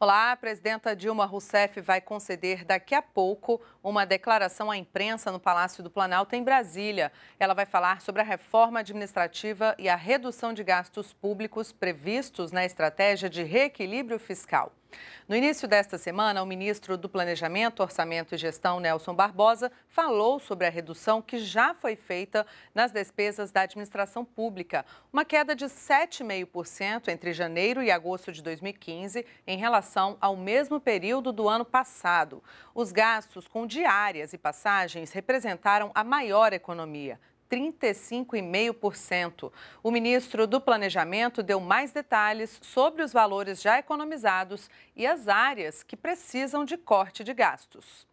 Olá, a presidenta Dilma Rousseff vai conceder daqui a pouco uma declaração à imprensa no Palácio do Planalto, em Brasília. Ela vai falar sobre a reforma administrativa e a redução de gastos públicos previstos na estratégia de reequilíbrio fiscal. No início desta semana, o ministro do Planejamento, Orçamento e Gestão, Nelson Barbosa, falou sobre a redução que já foi feita nas despesas da administração pública, uma queda de 7,5% entre janeiro e agosto de 2015 em relação ao mesmo período do ano passado. Os gastos com diárias e passagens representaram a maior economia, 35,5%. O ministro do Planejamento deu mais detalhes sobre os valores já economizados e as áreas que precisam de corte de gastos.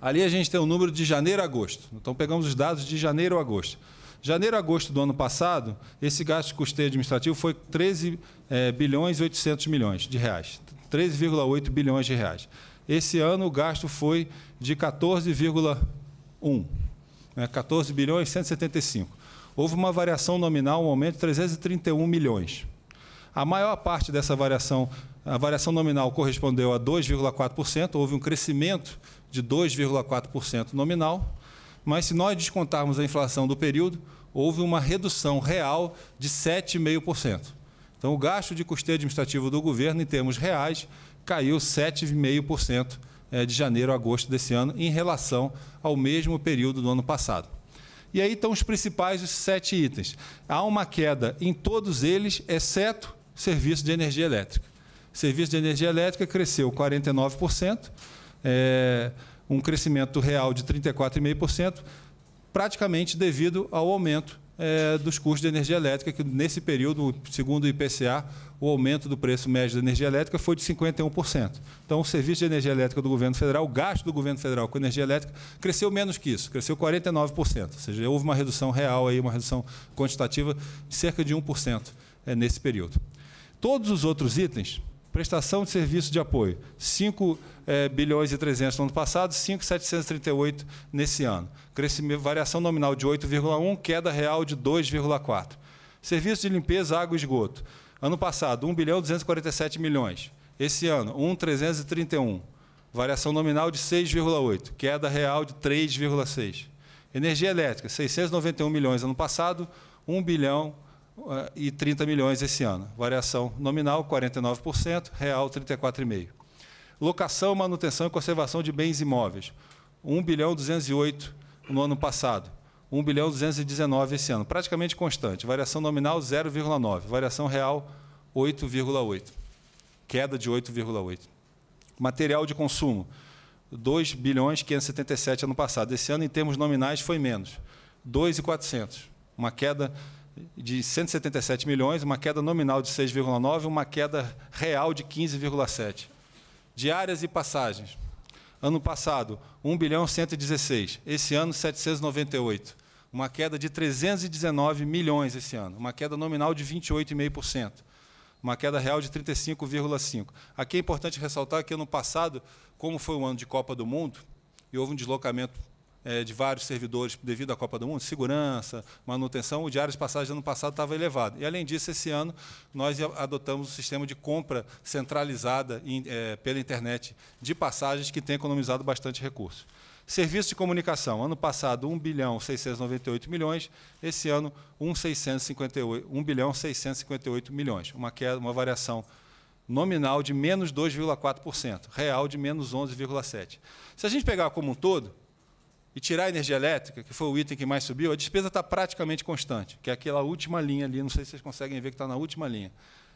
Ali a gente tem o um número de janeiro a agosto. Então pegamos os dados de janeiro a agosto. Janeiro a agosto do ano passado, esse gasto de custeio administrativo foi 13 é, bilhões 800 milhões de reais, 13,8 bilhões de reais. Esse ano o gasto foi de 14,1 né, 14 bilhões 175. Houve uma variação nominal, um aumento de 331 milhões. A maior parte dessa variação, a variação nominal correspondeu a 2,4%, houve um crescimento de 2,4% nominal, mas se nós descontarmos a inflação do período, houve uma redução real de 7,5%. Então, o gasto de custeio administrativo do governo, em termos reais, caiu 7,5% eh, de janeiro a agosto desse ano, em relação ao mesmo período do ano passado. E aí estão os principais, os sete itens. Há uma queda em todos eles, exceto serviço de energia elétrica. Serviço de energia elétrica cresceu 49%, é, eh, um crescimento real de 34,5%, praticamente devido ao aumento é, dos custos de energia elétrica, que nesse período, segundo o IPCA, o aumento do preço médio da energia elétrica foi de 51%. Então, o serviço de energia elétrica do governo federal, o gasto do governo federal com energia elétrica, cresceu menos que isso, cresceu 49%. Ou seja, houve uma redução real, aí, uma redução quantitativa de cerca de 1% é, nesse período. Todos os outros itens Prestação de serviço de apoio, 5 é, bilhões e 300 no ano passado, 5,738 nesse ano. Crescimento, variação nominal de 8,1, queda real de 2,4. Serviço de limpeza, água e esgoto. Ano passado, 1 bilhão 247 milhões. Esse ano, 1,331. Variação nominal de 6,8, queda real de 3,6. Energia elétrica, 691 milhões ano passado, 1 bilhão e 30 milhões esse ano. Variação nominal 49%, real 34,5%. Locação, manutenção e conservação de bens imóveis, 1 bilhão 208 no ano passado, 1 bilhão 219 esse ano, praticamente constante. Variação nominal 0,9, variação real 8,8. Queda de 8,8. Material de consumo, 2 bilhões 577 ano passado. Esse ano em termos nominais foi menos, 2,4%. Uma queda de 177 milhões, uma queda nominal de 6,9, uma queda real de 15,7. Diárias e passagens. Ano passado, 1 bilhão 116, esse ano 798, uma queda de 319 milhões esse ano, uma queda nominal de 28,5%, uma queda real de 35,5. Aqui é importante ressaltar que ano passado, como foi um ano de Copa do Mundo e houve um deslocamento é, de vários servidores devido à Copa do Mundo, segurança, manutenção, o diário de passagem ano passado estava elevado. E, além disso, esse ano nós adotamos um sistema de compra centralizada em, é, pela internet de passagens que tem economizado bastante recursos. Serviço de comunicação, ano passado 1 bilhão 698 milhões, esse ano 1, 658, 1 bilhão 658 milhões, uma, queda, uma variação nominal de menos 2,4%, real de menos 11,7%. Se a gente pegar como um todo, e tirar a energia elétrica, que foi o item que mais subiu, a despesa está praticamente constante, que é aquela última linha ali, não sei se vocês conseguem ver que está na última linha.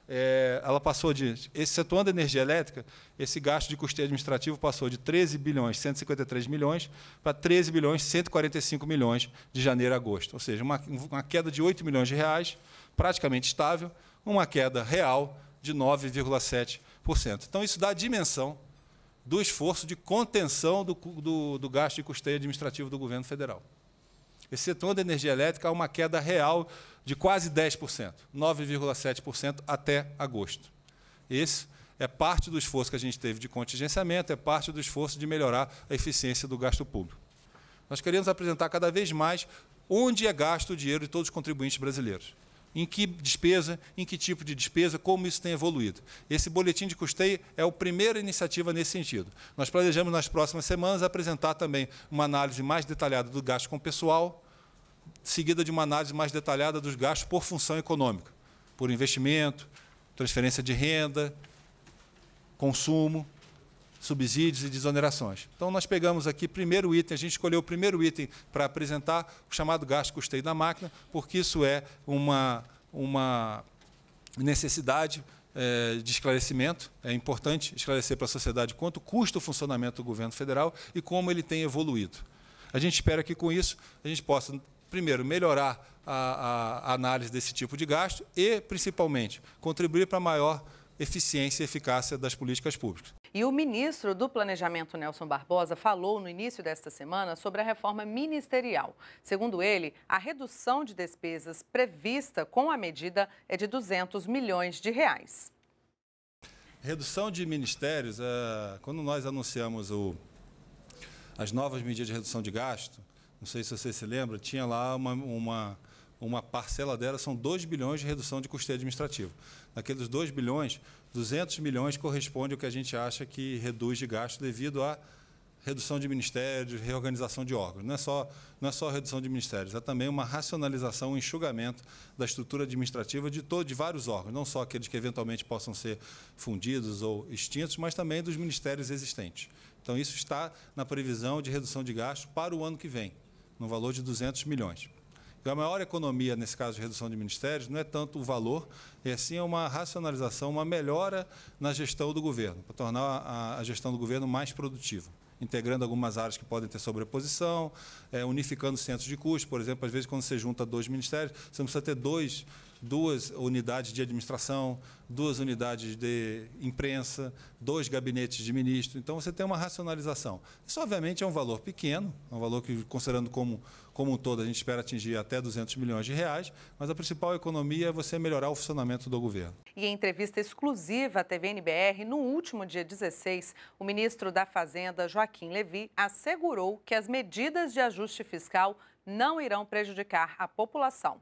É, ela passou de, excetuando a energia elétrica, esse gasto de custeio administrativo passou de 13 bilhões 153 milhões para 13 bilhões 145 milhões de janeiro a agosto. Ou seja, uma, uma queda de 8 milhões de reais, praticamente estável, uma queda real de 9,7%. Então, isso dá a dimensão do esforço de contenção do, do, do gasto de custeio administrativo do governo federal. Esse setor da energia elétrica há uma queda real de quase 10%, 9,7% até agosto. Esse é parte do esforço que a gente teve de contingenciamento, é parte do esforço de melhorar a eficiência do gasto público. Nós queremos apresentar cada vez mais onde é gasto o dinheiro de todos os contribuintes brasileiros em que despesa, em que tipo de despesa, como isso tem evoluído. Esse boletim de custeio é a primeira iniciativa nesse sentido. Nós planejamos nas próximas semanas apresentar também uma análise mais detalhada do gasto com pessoal, seguida de uma análise mais detalhada dos gastos por função econômica, por investimento, transferência de renda, consumo, subsídios e desonerações. Então, nós pegamos aqui primeiro item, a gente escolheu o primeiro item para apresentar, o chamado gasto custeio da máquina, porque isso é uma, uma necessidade eh, de esclarecimento. É importante esclarecer para a sociedade quanto custa o funcionamento do governo federal e como ele tem evoluído. A gente espera que, com isso, a gente possa, primeiro, melhorar a, a análise desse tipo de gasto e, principalmente, contribuir para a maior eficiência e eficácia das políticas públicas. E o ministro do Planejamento, Nelson Barbosa, falou no início desta semana sobre a reforma ministerial. Segundo ele, a redução de despesas prevista com a medida é de 200 milhões de reais. Redução de ministérios, é, quando nós anunciamos o, as novas medidas de redução de gasto, não sei se você se lembra, tinha lá uma, uma uma parcela dela são 2 bilhões de redução de custeio administrativo. Daqueles 2 bilhões, 200 milhões corresponde ao que a gente acha que reduz de gasto devido à redução de ministérios, reorganização de órgãos. Não é só, não é só redução de ministérios, é também uma racionalização, um enxugamento da estrutura administrativa de, todo, de vários órgãos, não só aqueles que eventualmente possam ser fundidos ou extintos, mas também dos ministérios existentes. Então, isso está na previsão de redução de gasto para o ano que vem, no valor de 200 milhões. Porque a maior economia, nesse caso de redução de ministérios, não é tanto o valor, e sim é uma racionalização, uma melhora na gestão do governo, para tornar a, a gestão do governo mais produtiva integrando algumas áreas que podem ter sobreposição, é, unificando centros de custo, por exemplo, às vezes quando você junta dois ministérios, você não precisa ter dois duas unidades de administração, duas unidades de imprensa, dois gabinetes de ministro. Então você tem uma racionalização. Isso, obviamente, é um valor pequeno, é um valor que, considerando como, como um todo, a gente espera atingir até 200 milhões de reais, mas a principal economia é você melhorar o funcionamento do governo. E em entrevista exclusiva à TVNBR, no último dia 16, o ministro da Fazenda, Joaquim Levi, assegurou que as medidas de ajuste fiscal não irão prejudicar a população.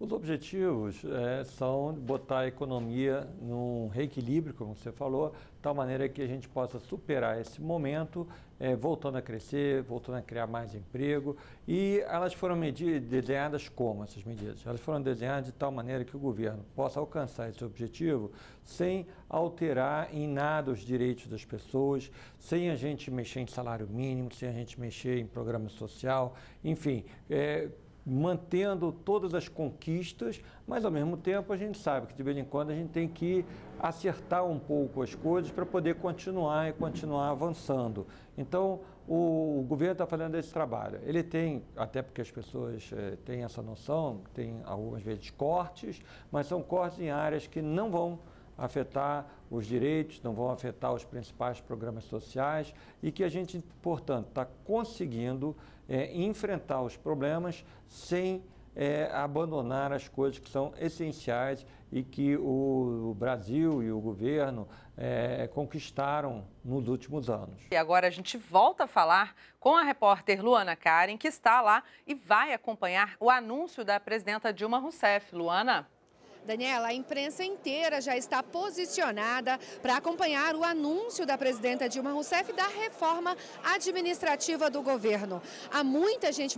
Os objetivos é, são botar a economia num reequilíbrio, como você falou, de tal maneira que a gente possa superar esse momento, é, voltando a crescer, voltando a criar mais emprego. E elas foram medidas desenhadas como essas medidas? Elas foram desenhadas de tal maneira que o governo possa alcançar esse objetivo sem alterar em nada os direitos das pessoas, sem a gente mexer em salário mínimo, sem a gente mexer em programa social, enfim. É, mantendo todas as conquistas, mas ao mesmo tempo a gente sabe que de vez em quando a gente tem que acertar um pouco as coisas para poder continuar e continuar avançando. Então o, o governo está fazendo esse trabalho. Ele tem, até porque as pessoas é, têm essa noção, tem algumas vezes cortes, mas são cortes em áreas que não vão afetar os direitos, não vão afetar os principais programas sociais e que a gente, portanto, está conseguindo é, enfrentar os problemas sem é, abandonar as coisas que são essenciais e que o, Brasil e o governo é, conquistaram nos últimos anos. E agora a gente volta a falar com a repórter Luana Karen, que está lá e vai acompanhar o anúncio da presidenta Dilma Rousseff. Luana. Daniela, a imprensa inteira já está posicionada para acompanhar o anúncio da presidenta Dilma Rousseff da reforma administrativa do governo. Há muita gente,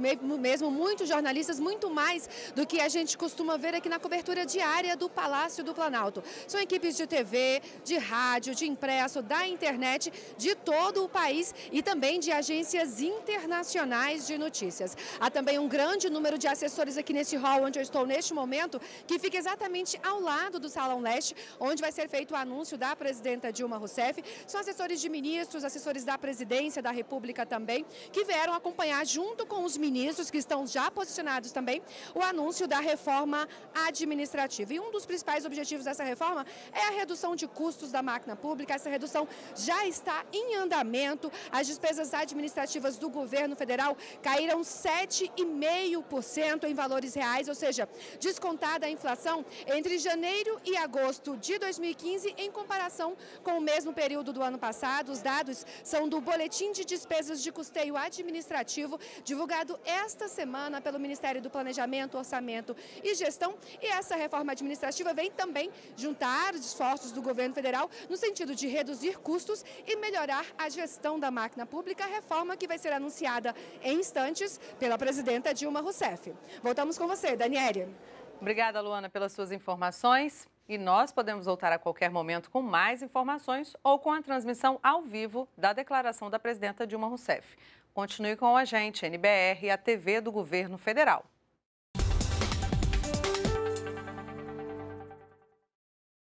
mesmo muitos jornalistas, muito mais do que a gente costuma ver aqui na cobertura diária do Palácio do Planalto. São equipes de TV, de rádio, de impresso, da internet, de todo o país e também de agências internacionais de notícias. Há também um grande número de assessores aqui nesse hall onde eu estou neste momento, que fica exatamente exatamente ao lado do Salão Leste, onde vai ser feito o anúncio da presidenta Dilma Rousseff. São assessores de ministros, assessores da presidência da República também, que vieram acompanhar junto com os ministros que estão já posicionados também o anúncio da reforma administrativa. E um dos principais objetivos dessa reforma é a redução de custos da máquina pública. Essa redução já está em andamento. As despesas administrativas do governo federal caíram 7,5% em valores reais, ou seja, descontada a inflação, entre janeiro e agosto de 2015, em comparação com o mesmo período do ano passado. Os dados são do Boletim de Despesas de Custeio Administrativo, divulgado esta semana pelo Ministério do Planejamento, Orçamento e Gestão. E essa reforma administrativa vem também juntar os esforços do governo federal no sentido de reduzir custos e melhorar a gestão da máquina pública, reforma que vai ser anunciada em instantes pela presidenta Dilma Rousseff. Voltamos com você, Daniele. Obrigada, Luana, pelas suas informações. E nós podemos voltar a qualquer momento com mais informações ou com a transmissão ao vivo da declaração da presidenta Dilma Rousseff. Continue com a gente, NBR, a TV do Governo Federal.